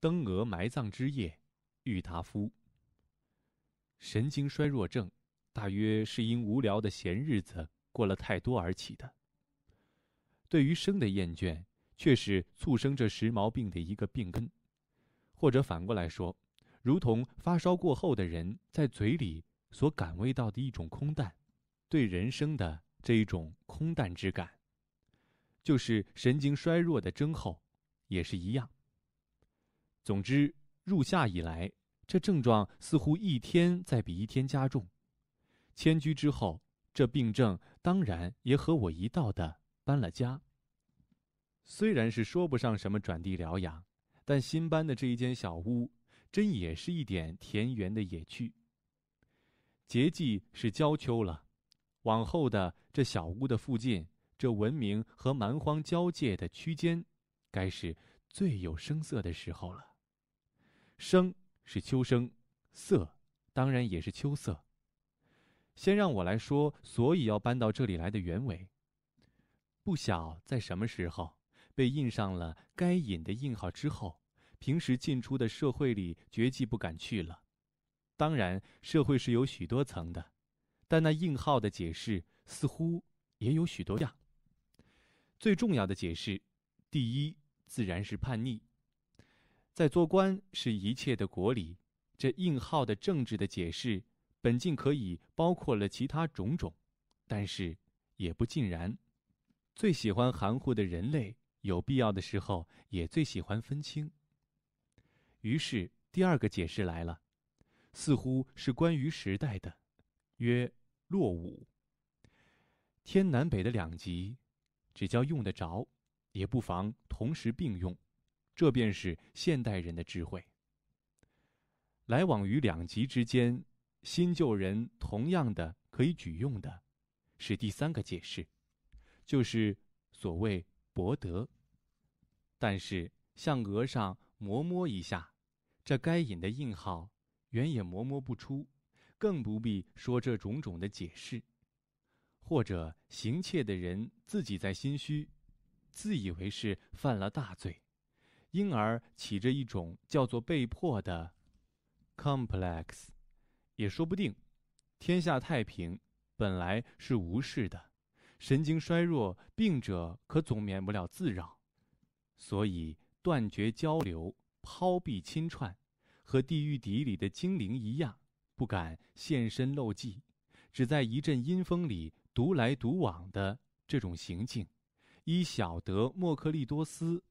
登峨埋葬之夜，郁达夫。神经衰弱症，大约是因无聊的闲日子过了太多而起的。对于生的厌倦，却是促生这时毛病的一个病根，或者反过来说，如同发烧过后的人在嘴里所感味到的一种空淡，对人生的这一种空淡之感，就是神经衰弱的征候，也是一样。总之，入夏以来，这症状似乎一天在比一天加重。迁居之后，这病症当然也和我一道的搬了家。虽然是说不上什么转地疗养，但新搬的这一间小屋，真也是一点田园的野趣。节季是交秋了，往后的这小屋的附近，这文明和蛮荒交界的区间，该是最有声色的时候了。声是秋声，色当然也是秋色。先让我来说，所以要搬到这里来的原委。不晓在什么时候被印上了该隐的印号之后，平时进出的社会里绝迹不敢去了。当然，社会是有许多层的，但那印号的解释似乎也有许多样。最重要的解释，第一自然是叛逆。在做官是一切的国理，这硬号的政治的解释，本尽可以包括了其他种种，但是也不尽然。最喜欢含糊的人类，有必要的时候也最喜欢分清。于是第二个解释来了，似乎是关于时代的，曰落伍。天南北的两极，只叫用得着，也不妨同时并用。这便是现代人的智慧。来往于两极之间，新旧人同样的可以举用的，是第三个解释，就是所谓博德。但是向额上磨磨一下，这该隐的印号原也磨磨不出，更不必说这种种的解释。或者行窃的人自己在心虚，自以为是犯了大罪。因而起着一种叫做被迫的 complex，也说不定。天下太平本来是无事的，神经衰弱病者可总免不了自扰，所以断绝交流，抛避亲串，和地狱底里的精灵一样，不敢现身露迹，只在一阵阴风里独来独往的这种行径，依小德莫克利多斯。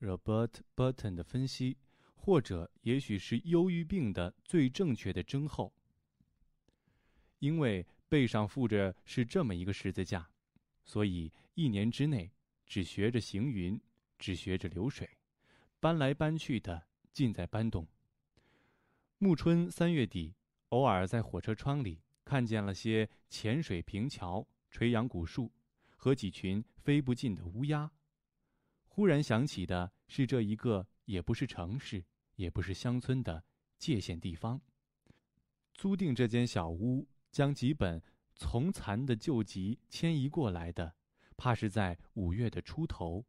Robert Burton 的分析，或者也许是忧郁病的最正确的征候，因为背上附着是这么一个十字架，所以一年之内只学着行云，只学着流水，搬来搬去的尽在搬动。暮春三月底，偶尔在火车窗里看见了些浅水平桥、垂杨古树和几群飞不尽的乌鸦。忽然想起的是这一个也不是城市，也不是乡村的界限地方。租定这间小屋，将几本从残的旧籍迁移过来的，怕是在五月的初头，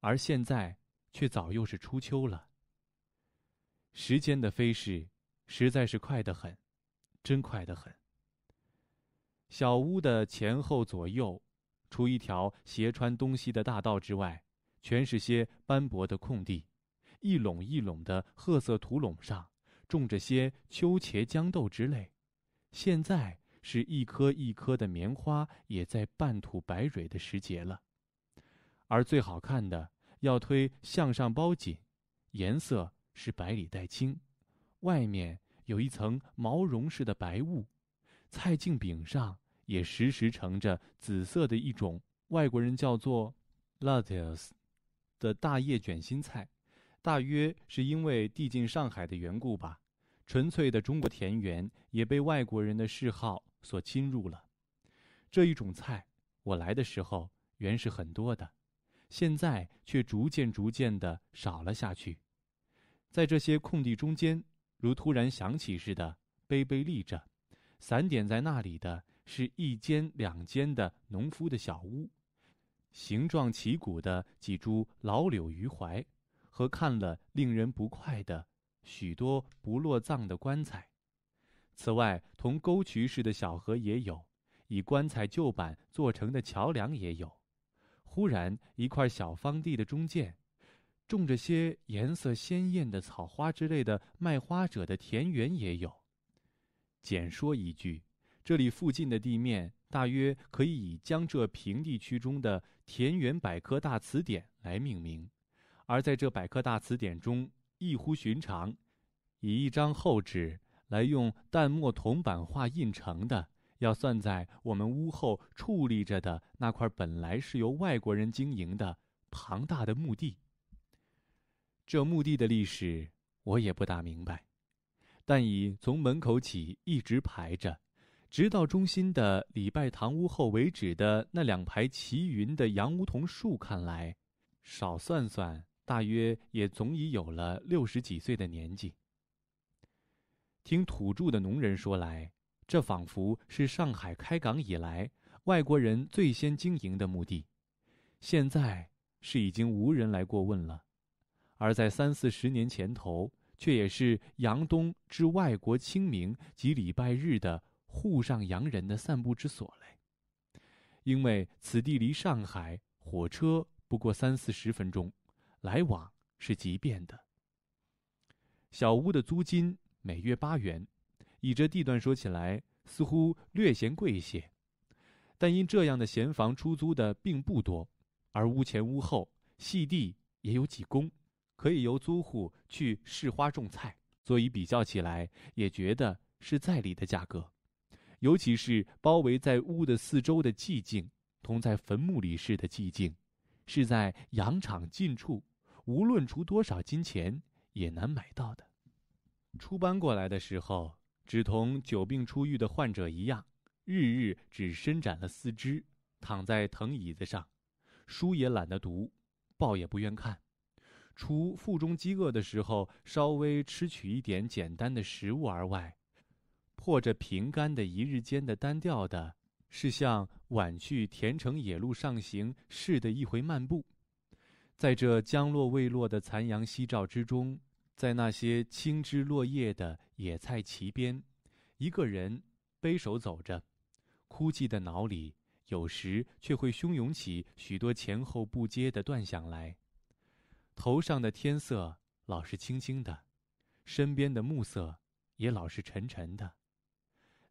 而现在却早又是初秋了。时间的飞逝，实在是快得很，真快得很。小屋的前后左右，除一条斜穿东西的大道之外。全是些斑驳的空地，一垄一垄的褐色土垄上种着些秋茄、豇豆之类。现在是一颗一颗的棉花也在半吐白蕊的时节了，而最好看的要推向上包紧，颜色是白里带青，外面有一层毛绒似的白雾。菜茎柄上也时时盛着紫色的一种，外国人叫做 “lathias”。的大叶卷心菜，大约是因为递进上海的缘故吧。纯粹的中国田园也被外国人的嗜好所侵入了。这一种菜，我来的时候原是很多的，现在却逐渐逐渐的少了下去。在这些空地中间，如突然响起似的，背背立着，散点在那里的，是一间两间的农夫的小屋。形状奇古的几株老柳于怀，和看了令人不快的许多不落葬的棺材。此外，同沟渠似的小河也有，以棺材旧板做成的桥梁也有。忽然，一块小方地的中间，种着些颜色鲜艳的草花之类的卖花者的田园也有。简说一句，这里附近的地面大约可以以江浙平地区中的。《田园百科大辞典》来命名，而在这百科大辞典中，异乎寻常，以一张厚纸来用淡墨铜版画印成的，要算在我们屋后矗立着的那块本来是由外国人经营的庞大的墓地。这墓地的历史我也不大明白，但已从门口起一直排着。直到中心的礼拜堂屋后为止的那两排齐云的洋梧桐树，看来少算算，大约也总已有了六十几岁的年纪。听土著的农人说来，这仿佛是上海开港以来外国人最先经营的墓地，现在是已经无人来过问了，而在三四十年前头，却也是洋东至外国清明及礼拜日的。沪上洋人的散步之所嘞，因为此地离上海火车不过三四十分钟，来往是极便的。小屋的租金每月八元，以这地段说起来，似乎略嫌贵些，但因这样的闲房出租的并不多，而屋前屋后细地也有几公，可以由租户去试花种菜，所以比较起来也觉得是在理的价格。尤其是包围在屋的四周的寂静，同在坟墓里似的寂静，是在羊场近处，无论出多少金钱也难买到的。初搬过来的时候，只同久病初愈的患者一样，日日只伸展了四肢，躺在藤椅子上，书也懒得读，报也不愿看，除腹中饥饿的时候稍微吃取一点简单的食物而外。或者平干的一日间的单调的，是像晚去田城野路上行似的，一回漫步，在这将落未落的残阳夕照之中，在那些青枝落叶的野菜畦边，一个人背手走着，枯寂的脑里有时却会汹涌起许多前后不接的断想来。头上的天色老是青青的，身边的暮色也老是沉沉的。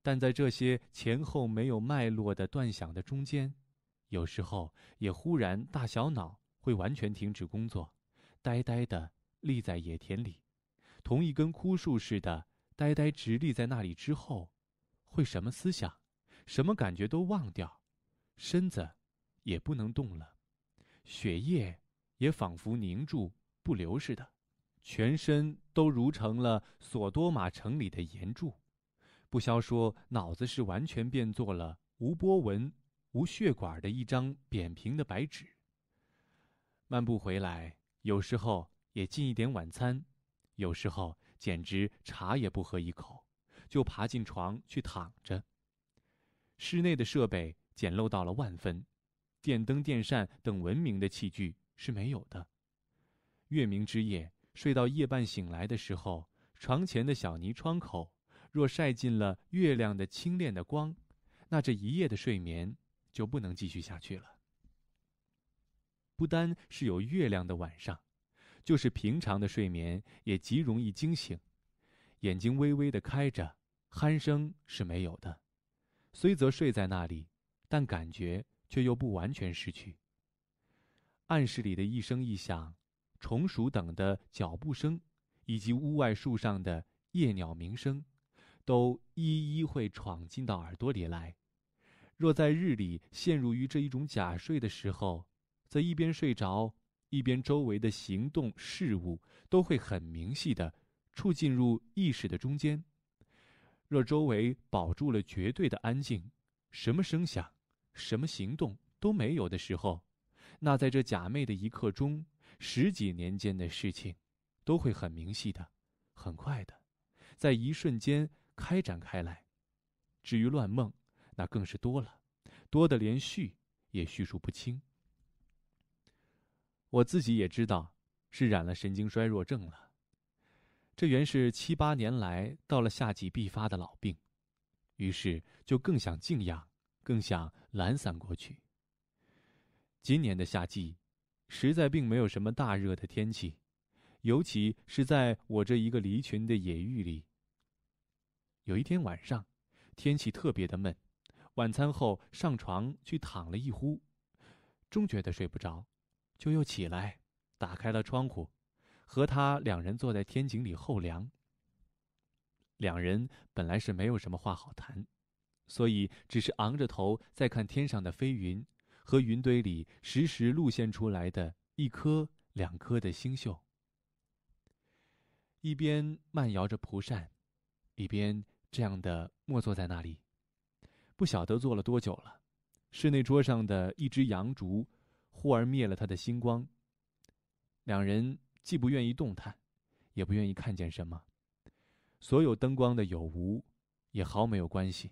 但在这些前后没有脉络的断响的中间，有时候也忽然大小脑会完全停止工作，呆呆地立在野田里，同一根枯树似的呆呆直立在那里之后，会什么思想、什么感觉都忘掉，身子也不能动了，血液也仿佛凝住不流似的，全身都如成了索多玛城里的岩柱。不消说，脑子是完全变作了无波纹、无血管的一张扁平的白纸。漫步回来，有时候也进一点晚餐，有时候简直茶也不喝一口，就爬进床去躺着。室内的设备简陋到了万分，电灯、电扇等文明的器具是没有的。月明之夜，睡到夜半醒来的时候，床前的小泥窗口。若晒尽了月亮的清冽的光，那这一夜的睡眠就不能继续下去了。不单是有月亮的晚上，就是平常的睡眠也极容易惊醒，眼睛微微的开着，鼾声是没有的。虽则睡在那里，但感觉却又不完全失去。暗室里的一声一响，虫鼠等的脚步声，以及屋外树上的夜鸟鸣声。都一一会闯进到耳朵里来。若在日里陷入于这一种假睡的时候，则一边睡着，一边周围的行动事物都会很明晰的触进入意识的中间。若周围保住了绝对的安静，什么声响、什么行动都没有的时候，那在这假寐的一刻中，十几年间的事情，都会很明晰的，很快的，在一瞬间。开展开来，至于乱梦，那更是多了，多的连叙也叙述不清。我自己也知道是染了神经衰弱症了，这原是七八年来到了夏季必发的老病，于是就更想静养，更想懒散过去。今年的夏季，实在并没有什么大热的天气，尤其是在我这一个离群的野域里。有一天晚上，天气特别的闷。晚餐后上床去躺了一呼，终觉得睡不着，就又起来，打开了窗户，和他两人坐在天井里候凉。两人本来是没有什么话好谈，所以只是昂着头在看天上的飞云和云堆里时时露现出来的一颗两颗的星宿，一边慢摇着蒲扇，一边。这样的默坐在那里，不晓得坐了多久了。室内桌上的一支杨烛，忽而灭了他的星光。两人既不愿意动弹，也不愿意看见什么，所有灯光的有无也毫没有关系，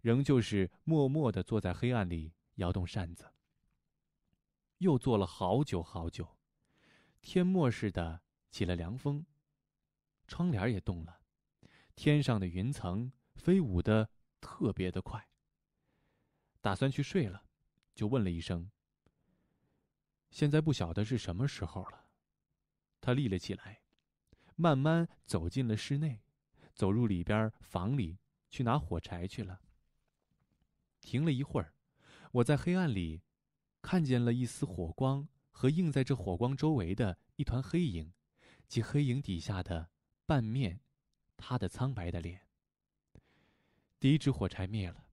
仍旧是默默的坐在黑暗里摇动扇子。又坐了好久好久，天末似的起了凉风，窗帘也动了。天上的云层飞舞的特别的快。打算去睡了，就问了一声：“现在不晓得是什么时候了。”他立了起来，慢慢走进了室内，走入里边房里去拿火柴去了。停了一会儿，我在黑暗里看见了一丝火光和映在这火光周围的一团黑影，及黑影底下的半面。他的苍白的脸。第一支火柴灭了，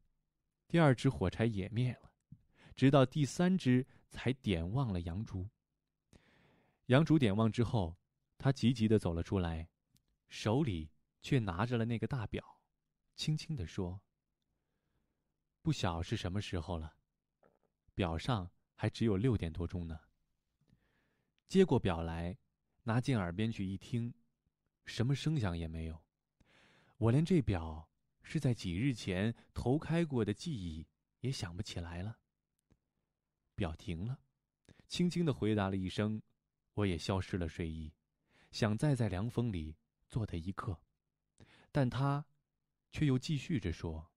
第二支火柴也灭了，直到第三支才点旺了杨竹。杨竹点旺之后，他急急的走了出来，手里却拿着了那个大表，轻轻的说：“不晓是什么时候了，表上还只有六点多钟呢。”接过表来，拿进耳边去一听，什么声响也没有。我连这表是在几日前投开过的记忆也想不起来了。表停了，轻轻的回答了一声，我也消失了睡意，想再在凉风里坐它一刻，但他却又继续着说：“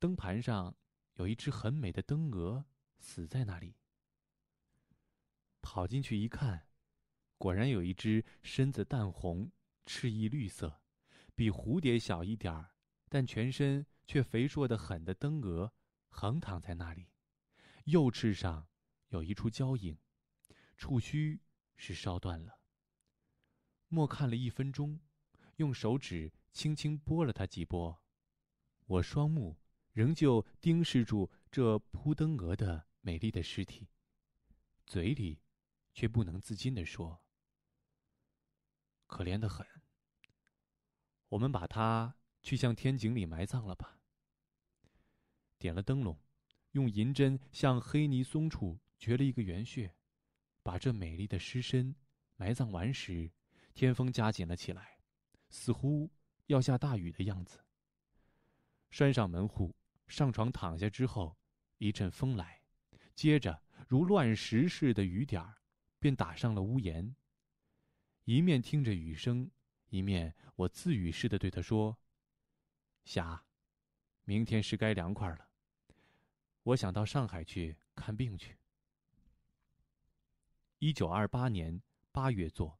灯盘上有一只很美的灯蛾死在那里。”跑进去一看，果然有一只身子淡红，翅翼绿色。比蝴蝶小一点儿，但全身却肥硕的很的灯蛾，横躺在那里，右翅上有一处焦影，触须是烧断了。默看了一分钟，用手指轻轻拨了它几拨，我双目仍旧盯视住这扑灯蛾的美丽的尸体，嘴里却不能自禁地说：“可怜的很。”我们把它去向天井里埋葬了吧。点了灯笼，用银针向黑泥松处掘了一个圆穴，把这美丽的尸身埋葬完时，天风加紧了起来，似乎要下大雨的样子。拴上门户，上床躺下之后，一阵风来，接着如乱石似的雨点儿便打上了屋檐。一面听着雨声。一面，我自语似的对他说：“霞，明天是该凉快了，我想到上海去看病去。”一九二八年八月作。